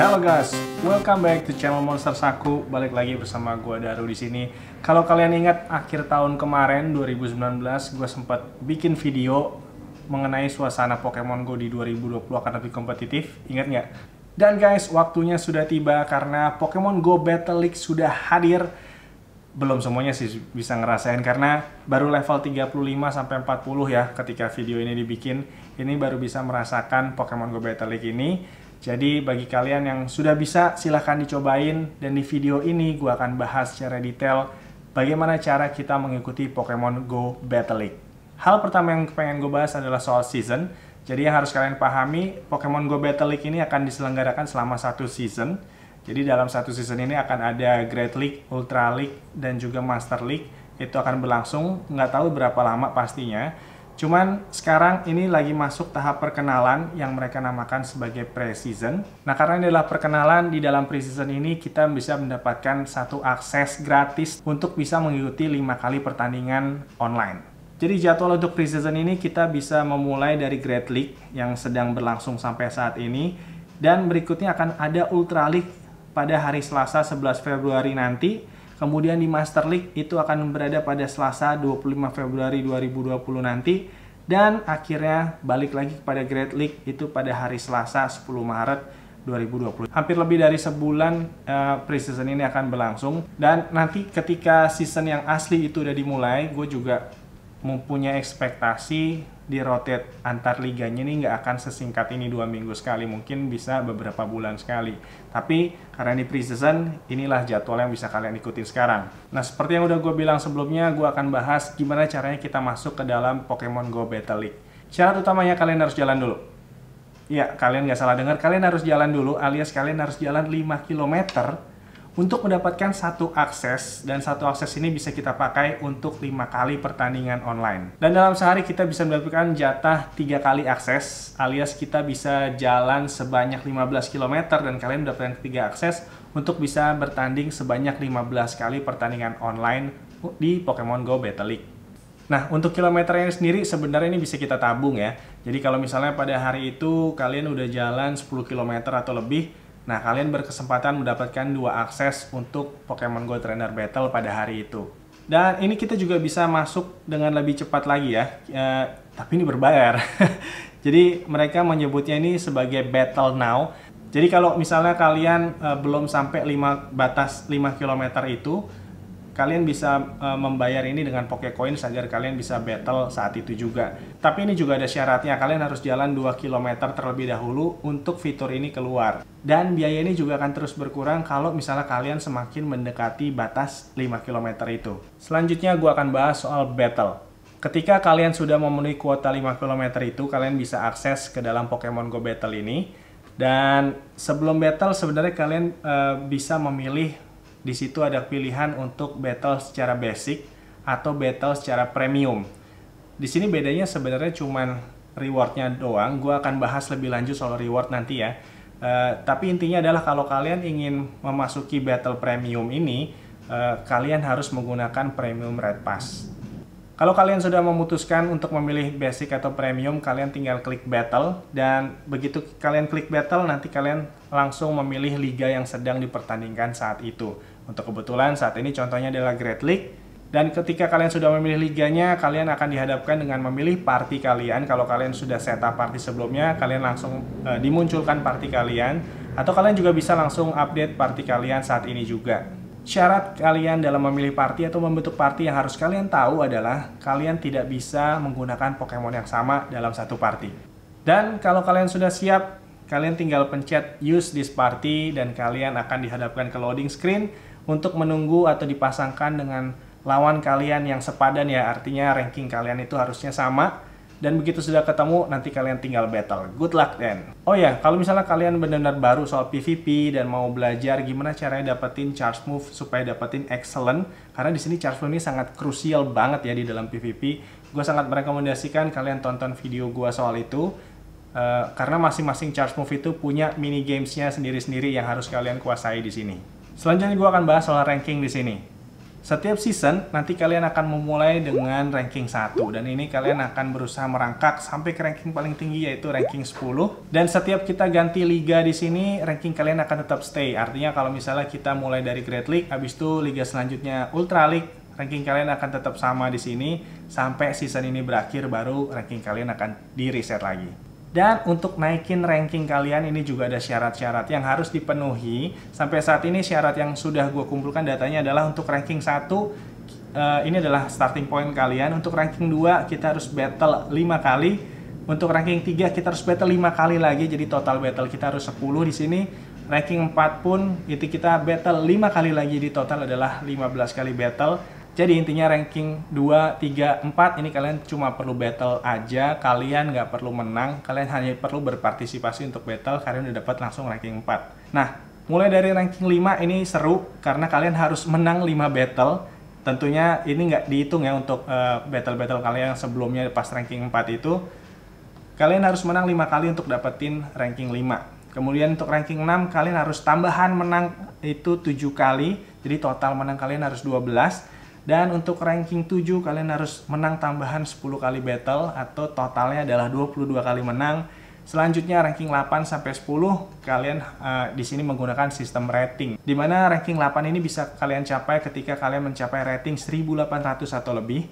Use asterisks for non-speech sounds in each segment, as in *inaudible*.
Halo guys, welcome back to channel Monster Saku. Balik lagi bersama gua Daru di sini. Kalau kalian ingat akhir tahun kemarin 2019 gua sempat bikin video mengenai suasana Pokemon Go di 2020 akan lebih kompetitif. Ingat nggak? Dan guys, waktunya sudah tiba karena Pokemon Go Battle League sudah hadir belum semuanya sih bisa ngerasain karena baru level 35 sampai 40 ya ketika video ini dibikin. Ini baru bisa merasakan Pokemon Go Battle League ini. Jadi bagi kalian yang sudah bisa silahkan dicobain dan di video ini gue akan bahas secara detail bagaimana cara kita mengikuti Pokemon Go Battle League. Hal pertama yang pengen gue bahas adalah soal season. Jadi yang harus kalian pahami, Pokemon Go Battle League ini akan diselenggarakan selama satu season. Jadi dalam satu season ini akan ada Great League, Ultra League, dan juga Master League. Itu akan berlangsung, nggak tahu berapa lama pastinya Cuman sekarang ini lagi masuk tahap perkenalan yang mereka namakan sebagai pre-season. Nah karena ini adalah perkenalan, di dalam pre-season ini kita bisa mendapatkan satu akses gratis untuk bisa mengikuti lima kali pertandingan online. Jadi jadwal untuk pre-season ini kita bisa memulai dari Great League yang sedang berlangsung sampai saat ini. Dan berikutnya akan ada Ultra League pada hari Selasa 11 Februari nanti Kemudian di Master League itu akan berada pada Selasa 25 Februari 2020 nanti dan akhirnya balik lagi kepada Great League itu pada hari Selasa 10 Maret 2020. Hampir lebih dari sebulan uh, preseason ini akan berlangsung dan nanti ketika season yang asli itu udah dimulai, gue juga mempunyai ekspektasi di rotate antar liganya ini nggak akan sesingkat ini dua minggu sekali mungkin bisa beberapa bulan sekali tapi karena ini preseason inilah jadwal yang bisa kalian ikutin sekarang nah seperti yang udah gue bilang sebelumnya gue akan bahas gimana caranya kita masuk ke dalam Pokemon Go Battle League syarat utamanya kalian harus jalan dulu ya kalian nggak salah dengar kalian harus jalan dulu alias kalian harus jalan 5 km untuk mendapatkan satu akses dan satu akses ini bisa kita pakai untuk lima kali pertandingan online. Dan dalam sehari kita bisa mendapatkan jatah tiga kali akses alias kita bisa jalan sebanyak 15 km dan kalian mendapatkan tiga akses untuk bisa bertanding sebanyak 15 kali pertandingan online di Pokemon Go Battle League. Nah, untuk kilometernya sendiri sebenarnya ini bisa kita tabung ya. Jadi kalau misalnya pada hari itu kalian udah jalan 10 km atau lebih, Nah, kalian berkesempatan mendapatkan dua akses untuk Pokemon Go Trainer Battle pada hari itu. Dan ini kita juga bisa masuk dengan lebih cepat lagi ya, e, tapi ini berbayar. *laughs* Jadi mereka menyebutnya ini sebagai Battle Now. Jadi kalau misalnya kalian e, belum sampai 5 batas 5 km itu, kalian bisa uh, membayar ini dengan Pokecoin agar kalian bisa battle saat itu juga. Tapi ini juga ada syaratnya, kalian harus jalan 2 km terlebih dahulu untuk fitur ini keluar. Dan biaya ini juga akan terus berkurang kalau misalnya kalian semakin mendekati batas 5 km itu. Selanjutnya gue akan bahas soal battle. Ketika kalian sudah memenuhi kuota 5 km itu, kalian bisa akses ke dalam Pokemon Go Battle ini. Dan sebelum battle sebenarnya kalian uh, bisa memilih di situ ada pilihan untuk battle secara basic atau battle secara premium. Di sini bedanya sebenarnya cuma rewardnya doang. gua akan bahas lebih lanjut soal reward nanti ya. Uh, tapi intinya adalah kalau kalian ingin memasuki battle premium ini, uh, kalian harus menggunakan premium red pass. Kalau kalian sudah memutuskan untuk memilih basic atau premium, kalian tinggal klik battle dan begitu kalian klik battle nanti kalian langsung memilih liga yang sedang dipertandingkan saat itu. Untuk kebetulan saat ini contohnya adalah Great League dan ketika kalian sudah memilih liganya, kalian akan dihadapkan dengan memilih party kalian. Kalau kalian sudah setup party sebelumnya, kalian langsung e, dimunculkan party kalian atau kalian juga bisa langsung update party kalian saat ini juga. Syarat kalian dalam memilih party atau membentuk party yang harus kalian tahu adalah kalian tidak bisa menggunakan Pokemon yang sama dalam satu party. Dan kalau kalian sudah siap, kalian tinggal pencet use this party dan kalian akan dihadapkan ke loading screen untuk menunggu atau dipasangkan dengan lawan kalian yang sepadan ya. Artinya ranking kalian itu harusnya sama dan begitu sudah ketemu nanti kalian tinggal battle. Good luck then. Oh ya, yeah, kalau misalnya kalian benar-benar baru soal PVP dan mau belajar gimana caranya dapetin charge move supaya dapetin excellent karena di sini charge move ini sangat krusial banget ya di dalam PVP. Gue sangat merekomendasikan kalian tonton video gue soal itu. Uh, karena masing-masing charge move itu punya mini gamesnya sendiri-sendiri yang harus kalian kuasai di sini. Selanjutnya gue akan bahas soal ranking di sini. Setiap season nanti kalian akan memulai dengan ranking 1 dan ini kalian akan berusaha merangkak sampai ke ranking paling tinggi yaitu ranking 10 dan setiap kita ganti liga di sini ranking kalian akan tetap stay. Artinya kalau misalnya kita mulai dari Great League habis itu liga selanjutnya Ultra League ranking kalian akan tetap sama di sini sampai season ini berakhir baru ranking kalian akan di reset lagi. Dan untuk naikin ranking kalian ini juga ada syarat-syarat yang harus dipenuhi. Sampai saat ini syarat yang sudah gue kumpulkan datanya adalah untuk ranking 1 uh, eh, ini adalah starting point kalian. Untuk ranking 2 kita harus battle 5 kali. Untuk ranking 3 kita harus battle 5 kali lagi. Jadi total battle kita harus 10 di sini. Ranking 4 pun itu kita battle 5 kali lagi di total adalah 15 kali battle jadi intinya ranking 2, 3, 4 ini kalian cuma perlu battle aja, kalian nggak perlu menang, kalian hanya perlu berpartisipasi untuk battle, kalian udah dapat langsung ranking 4. Nah, mulai dari ranking 5 ini seru karena kalian harus menang 5 battle. Tentunya ini nggak dihitung ya untuk eh, battle-battle uh, kalian yang sebelumnya pas ranking 4 itu. Kalian harus menang 5 kali untuk dapetin ranking 5. Kemudian untuk ranking 6 kalian harus tambahan menang itu 7 kali. Jadi total menang kalian harus 12 dan untuk ranking 7 kalian harus menang tambahan 10 kali battle atau totalnya adalah 22 kali menang. Selanjutnya ranking 8 sampai 10 kalian uh, di sini menggunakan sistem rating. Di mana ranking 8 ini bisa kalian capai ketika kalian mencapai rating 1800 atau lebih.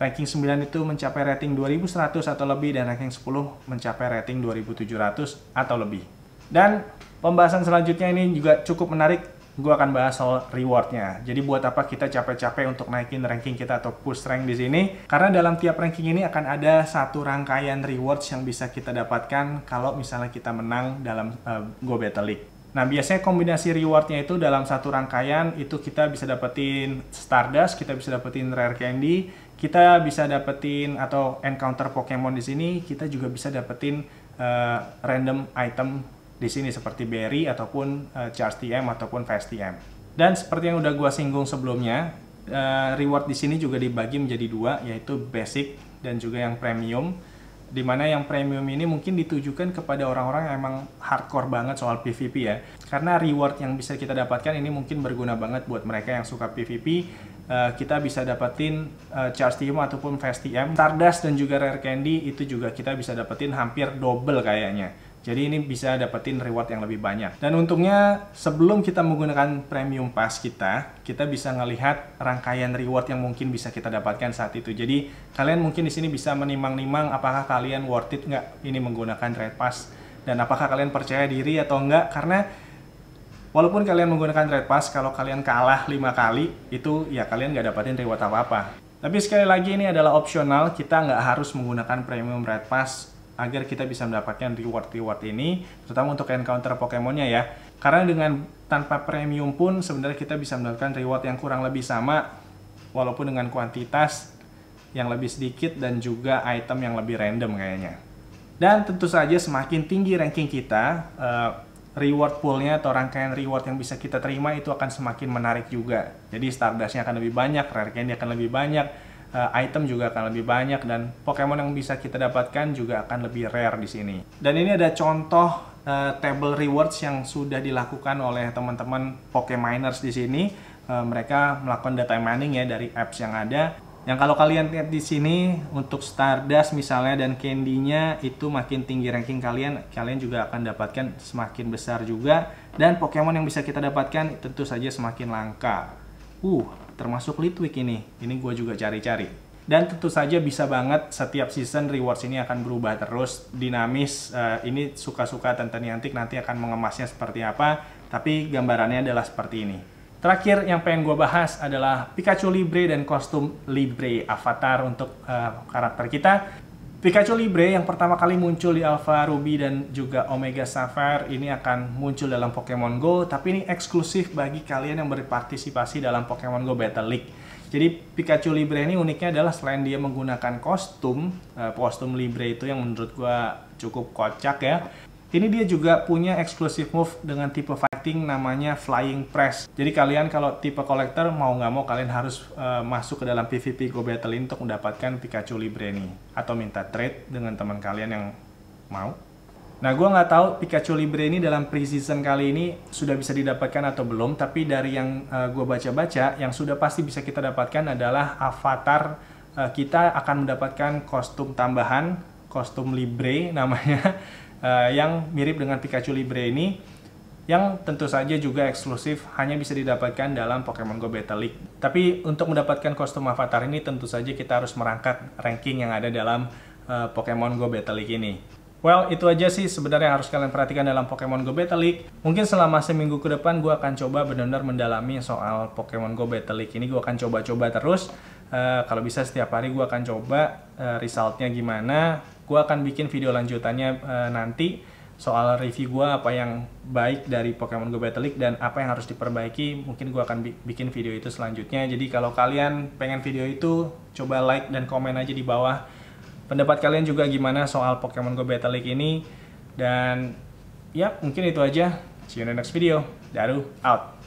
Ranking 9 itu mencapai rating 2100 atau lebih dan ranking 10 mencapai rating 2700 atau lebih. Dan pembahasan selanjutnya ini juga cukup menarik gue akan bahas soal rewardnya. Jadi buat apa kita capek-capek untuk naikin ranking kita atau push rank di sini? Karena dalam tiap ranking ini akan ada satu rangkaian rewards yang bisa kita dapatkan kalau misalnya kita menang dalam uh, Go Battle League. Nah biasanya kombinasi rewardnya itu dalam satu rangkaian itu kita bisa dapetin Stardust, kita bisa dapetin Rare Candy, kita bisa dapetin atau encounter Pokemon di sini, kita juga bisa dapetin uh, random item di sini seperti berry ataupun uh, eh, TM ataupun VSTM. Dan seperti yang udah gua singgung sebelumnya, uh, reward di sini juga dibagi menjadi dua yaitu basic dan juga yang premium. Dimana yang premium ini mungkin ditujukan kepada orang-orang yang emang hardcore banget soal PvP ya. Karena reward yang bisa kita dapatkan ini mungkin berguna banget buat mereka yang suka PvP Uh, eh, kita bisa dapetin uh, charge TM ataupun fast TM. Stardust dan juga Rare Candy itu juga kita bisa dapetin hampir double kayaknya. Jadi ini bisa dapetin reward yang lebih banyak. Dan untungnya sebelum kita menggunakan premium pass kita, kita bisa ngelihat rangkaian reward yang mungkin bisa kita dapatkan saat itu. Jadi kalian mungkin di sini bisa menimang-nimang apakah kalian worth it nggak ini menggunakan red pass dan apakah kalian percaya diri atau enggak karena Walaupun kalian menggunakan red pass, kalau kalian kalah 5 kali, itu ya kalian nggak dapetin reward apa-apa. Tapi sekali lagi ini adalah opsional, kita nggak harus menggunakan premium red pass agar kita bisa mendapatkan reward-reward ini, terutama untuk encounter Pokemonnya ya. Karena dengan tanpa premium pun sebenarnya kita bisa mendapatkan reward yang kurang lebih sama, walaupun dengan kuantitas yang lebih sedikit dan juga item yang lebih random kayaknya. Dan tentu saja semakin tinggi ranking kita, uh, reward poolnya atau rangkaian reward yang bisa kita terima itu akan semakin menarik juga. Jadi Stardustnya akan lebih banyak, rare candy akan lebih banyak, Eh, item juga akan lebih banyak dan Pokemon yang bisa kita dapatkan juga akan lebih rare di sini. Dan ini ada contoh uh, table rewards yang sudah dilakukan oleh teman-teman Pokeminers di sini. Uh, mereka melakukan data mining ya dari apps yang ada. Yang kalau kalian lihat di sini untuk Stardust misalnya dan Candy-nya itu makin tinggi ranking kalian, kalian juga akan dapatkan semakin besar juga dan Pokemon yang bisa kita dapatkan tentu saja semakin langka. Uh, termasuk Litwick ini. Ini gue juga cari-cari. Dan tentu saja bisa banget setiap season rewards ini akan berubah terus, dinamis. Uh, ini suka-suka Tenten Yantik nanti akan mengemasnya seperti apa, tapi gambarannya adalah seperti ini. Terakhir yang pengen gue bahas adalah Pikachu Libre dan kostum Libre Avatar untuk uh, karakter kita. Pikachu Libre yang pertama kali muncul di Alpha Ruby dan juga Omega Sapphire ini akan muncul dalam Pokemon Go, tapi ini eksklusif bagi kalian yang berpartisipasi dalam Pokemon Go Battle League. Jadi Pikachu Libre ini uniknya adalah selain dia menggunakan kostum, eh, kostum Libre itu yang menurut gua cukup kocak ya. Ini dia juga punya exclusive move dengan tipe fighting namanya Flying Press. Jadi kalian kalau tipe collector mau nggak mau kalian harus uh, masuk ke dalam PvP Go Battle untuk mendapatkan Pikachu Libre ini atau minta trade dengan teman kalian yang mau. Nah, gue nggak tahu Pikachu Libre ini dalam pre-season kali ini sudah bisa didapatkan atau belum, tapi dari yang uh, eh, gue baca-baca, yang sudah pasti bisa kita dapatkan adalah avatar uh, kita akan mendapatkan kostum tambahan, kostum Libre namanya, *laughs* uh, yang mirip dengan Pikachu Libre ini yang tentu saja juga eksklusif hanya bisa didapatkan dalam Pokemon Go Battle League. Tapi untuk mendapatkan kostum avatar ini tentu saja kita harus merangkat ranking yang ada dalam uh, Pokemon Go Battle League ini. Well, itu aja sih sebenarnya yang harus kalian perhatikan dalam Pokemon Go Battle League. Mungkin selama seminggu ke depan gue akan coba benar-benar mendalami soal Pokemon Go Battle League ini. Gue akan coba-coba terus. Uh, kalau bisa setiap hari gue akan coba uh, resultnya gimana, gue akan bikin video lanjutannya uh, nanti soal review gue apa yang baik dari Pokemon Go Battle League dan apa yang harus diperbaiki mungkin gue akan bi bikin video itu selanjutnya jadi kalau kalian pengen video itu coba like dan komen aja di bawah pendapat kalian juga gimana soal Pokemon Go Battle League ini dan ya mungkin itu aja see you in the next video daru out